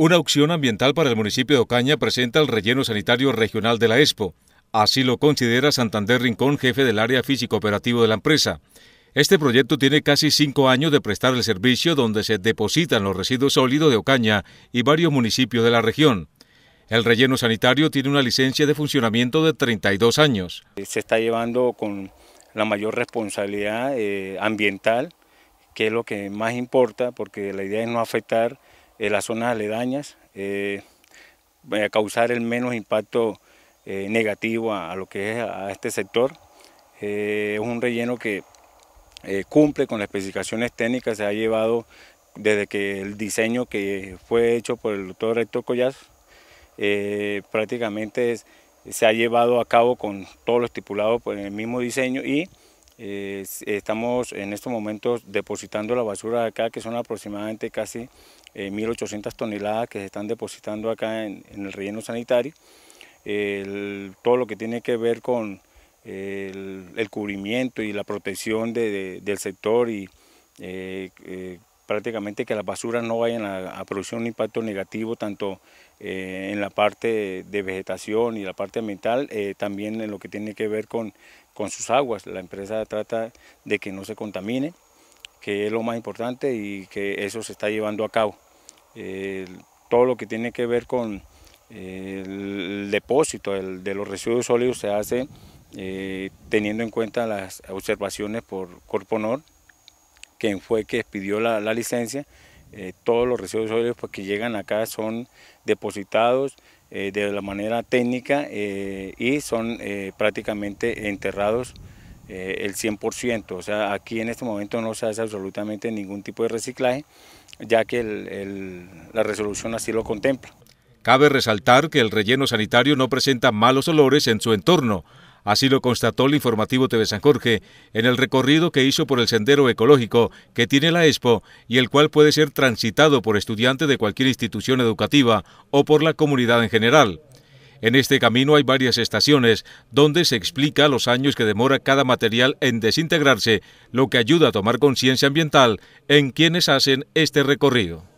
Una opción ambiental para el municipio de Ocaña presenta el relleno sanitario regional de la ESPO. Así lo considera Santander Rincón, jefe del área físico-operativo de la empresa. Este proyecto tiene casi cinco años de prestar el servicio donde se depositan los residuos sólidos de Ocaña y varios municipios de la región. El relleno sanitario tiene una licencia de funcionamiento de 32 años. Se está llevando con la mayor responsabilidad eh, ambiental, que es lo que más importa, porque la idea es no afectar en las zonas aledañas, eh, causar el menos impacto eh, negativo a, lo que es a, este sector. Eh, es un relleno que eh, cumple con las especificaciones técnicas, se ha llevado desde que el diseño que fue hecho por el doctor Héctor eh, prácticamente se ha llevado a cabo con todo lo estipulado por el mismo diseño y eh, estamos en estos momentos depositando la basura acá, que son aproximadamente casi 1.800 eh, toneladas que se están depositando acá en, el relleno sanitario. todo lo que tiene que ver con el, cubrimiento y la protección del sector y eh, prácticamente que las basuras no vayan a, producir un impacto negativo tanto eh, en la parte de vegetación y la parte ambiental, eh, también en lo que tiene que ver con, sus aguas. La empresa trata de que no se contamine, que es lo más importante y que eso se está llevando a cabo. todo lo que tiene que ver con el depósito de los residuos sólidos se hace eh, teniendo en cuenta las observaciones por Corponor, quien fue que pidió la, licencia. Eh, todos los residuos sólidos pues, que llegan acá son depositados eh, de la manera técnica eh, y son prácticamente enterrados el 100%. O sea, aquí en este momento no se hace absolutamente ningún tipo de reciclaje, ya que la resolución así lo contempla. Cabe resaltar que el relleno sanitario no presenta malos olores en su entorno, Así lo constató el informativo TV San Jorge en el recorrido que hizo por el sendero ecológico que tiene la Expo y el cual puede ser transitado por estudiantes de cualquier institución educativa o por la comunidad en general. En este camino hay varias estaciones donde se explica los años que demora cada material en desintegrarse, lo que ayuda a tomar conciencia ambiental en quienes hacen este recorrido.